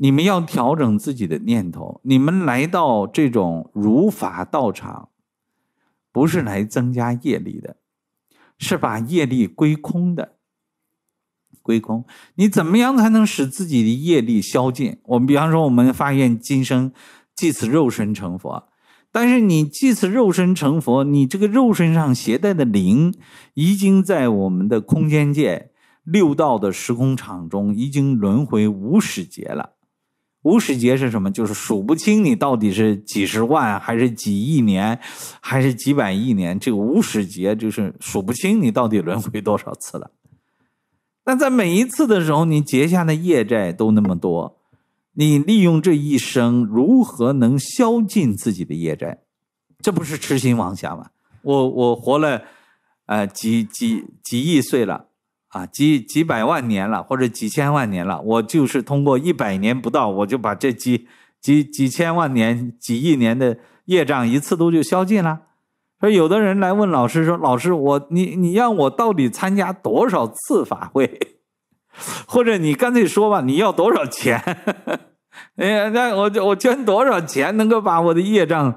你们要调整自己的念头。你们来到这种如法道场，不是来增加业力的，是把业力归空的。归空，你怎么样才能使自己的业力消尽？我们比方说，我们发愿今生即此肉身成佛，但是你即此肉身成佛，你这个肉身上携带的灵，已经在我们的空间界六道的时空场中已经轮回无始劫了。无始劫是什么？就是数不清你到底是几十万，还是几亿年，还是几百亿年。这个无始劫就是数不清你到底轮回多少次了。那在每一次的时候，你结下的业债都那么多，你利用这一生如何能消尽自己的业债？这不是痴心妄想吗？我我活了，呃，几几几亿岁了。啊，几几百万年了，或者几千万年了，我就是通过一百年不到，我就把这几几几千万年、几亿年的业障一次都就消尽了。所以有的人来问老师说：“老师，我你你让我到底参加多少次法会，或者你干脆说吧，你要多少钱？哎呀，那我我捐多少钱能够把我的业障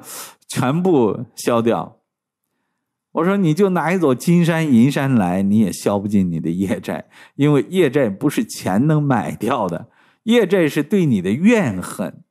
全部消掉？”我说，你就拿一座金山银山来，你也消不尽你的业债，因为业债不是钱能买掉的，业债是对你的怨恨。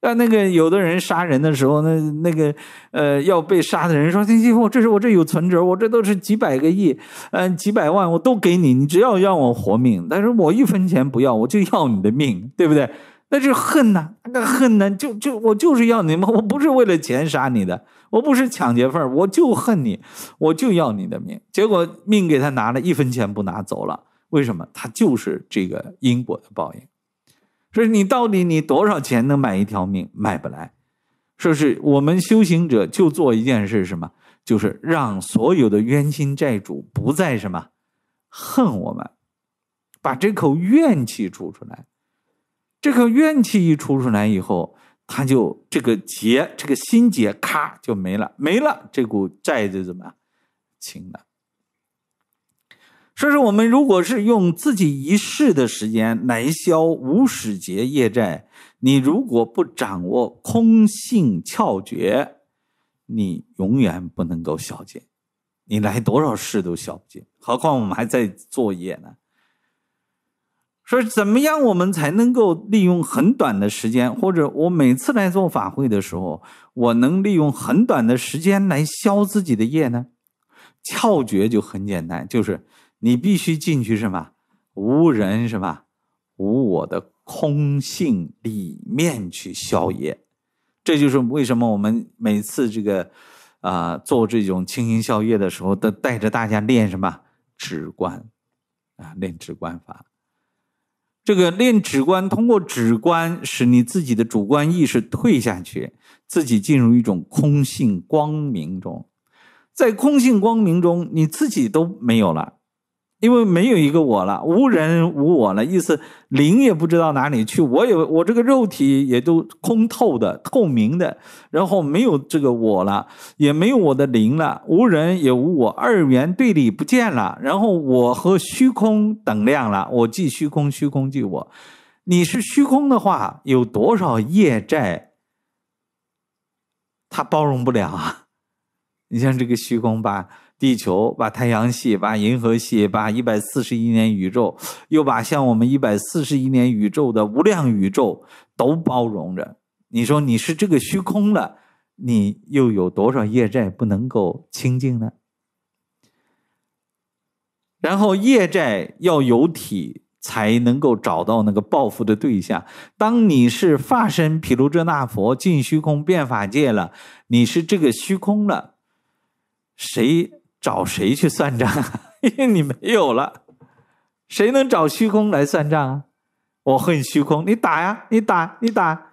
但那个有的人杀人的时候，那那个呃，要被杀的人说：“金生，我这是我这有存折，我这都是几百个亿，嗯，几百万，我都给你，你只要让我活命，但是我一分钱不要，我就要你的命，对不对？”那是恨呐，那个恨呐！就就我就是要你们，我不是为了钱杀你的，我不是抢劫犯我就恨你，我就要你的命。结果命给他拿了，一分钱不拿走了。为什么？他就是这个因果的报应。说你到底你多少钱能买一条命？买不来。说是我们修行者就做一件事，什么？就是让所有的冤亲债主不再什么恨我们，把这口怨气出出来。这个怨气一出出来以后，他就这个结，这个心结，咔就没了，没了，这股债就怎么样，清了。所以说，我们如果是用自己一世的时间来消无始劫业债，你如果不掌握空性窍诀，你永远不能够消尽，你来多少世都消不尽，何况我们还在作业呢？说怎么样，我们才能够利用很短的时间，或者我每次来做法会的时候，我能利用很短的时间来消自己的业呢？窍诀就很简单，就是你必须进去什么无人什么无我的空性里面去消业。这就是为什么我们每次这个啊做这种清心消业的时候，都带着大家练什么直观啊练直观法。这个练止观，通过止观使你自己的主观意识退下去，自己进入一种空性光明中，在空性光明中，你自己都没有了。因为没有一个我了，无人无我了，意思灵也不知道哪里去，我也我这个肉体也都空透的、透明的，然后没有这个我了，也没有我的灵了，无人也无我，二元对立不见了，然后我和虚空等量了，我即虚空，虚空即我。你是虚空的话，有多少业债，他包容不了啊？你像这个虚空吧。地球把太阳系、把银河系、把一百四十亿年宇宙，又把像我们一百四十亿年宇宙的无量宇宙都包容着。你说你是这个虚空了，你又有多少业债不能够清净呢？然后业债要有体才能够找到那个报复的对象。当你是化身毗卢遮那佛进虚空变法界了，你是这个虚空了，谁？找谁去算账？因为你没有了，谁能找虚空来算账啊？我恨虚空，你打呀，你打，你打，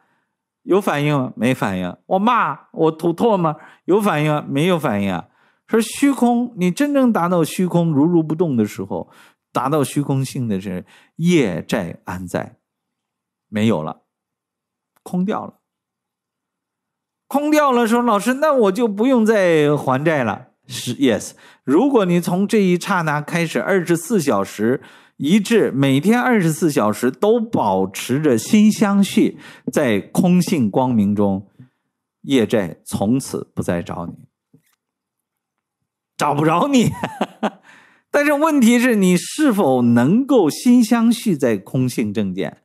有反应吗？没反应。我骂，我吐唾沫，有反应吗？没有反应啊。说虚空，你真正达到虚空如如不动的时候，达到虚空性的是业债安在，没有了，空掉了，空掉了。说老师，那我就不用再还债了。是 yes，如果你从这一刹那开始，二十四小时一致，每天二十四小时都保持着心相续在空性光明中，业债从此不再找你，找不着你。但是问题是你是否能够心相续在空性正见？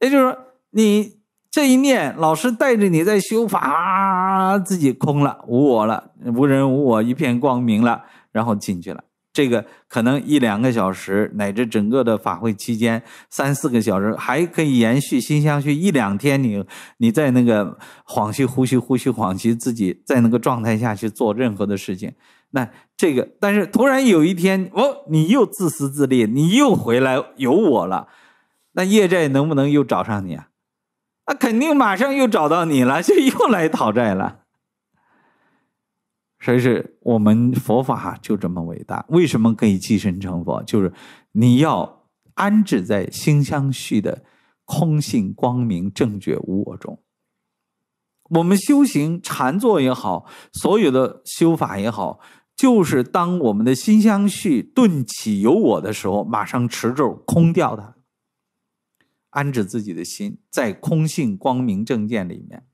也就是说你。这一念，老师带着你在修法，自己空了，无我了，无人无我，一片光明了，然后进去了。这个可能一两个小时，乃至整个的法会期间三四个小时，还可以延续。心相续一两天，你你在那个恍惚呼吸呼吸恍惚，自己在那个状态下去做任何的事情。那这个，但是突然有一天，哦，你又自私自利，你又回来有我了，那业债能不能又找上你啊？那肯定马上又找到你了，就又来讨债了。所以，是我们佛法就这么伟大。为什么可以寄身成佛？就是你要安置在心相续的空性、光明、正觉、无我中。我们修行、禅坐也好，所有的修法也好，就是当我们的心相续顿起有我的时候，马上持咒空掉它。安置自己的心在空性光明正见里面。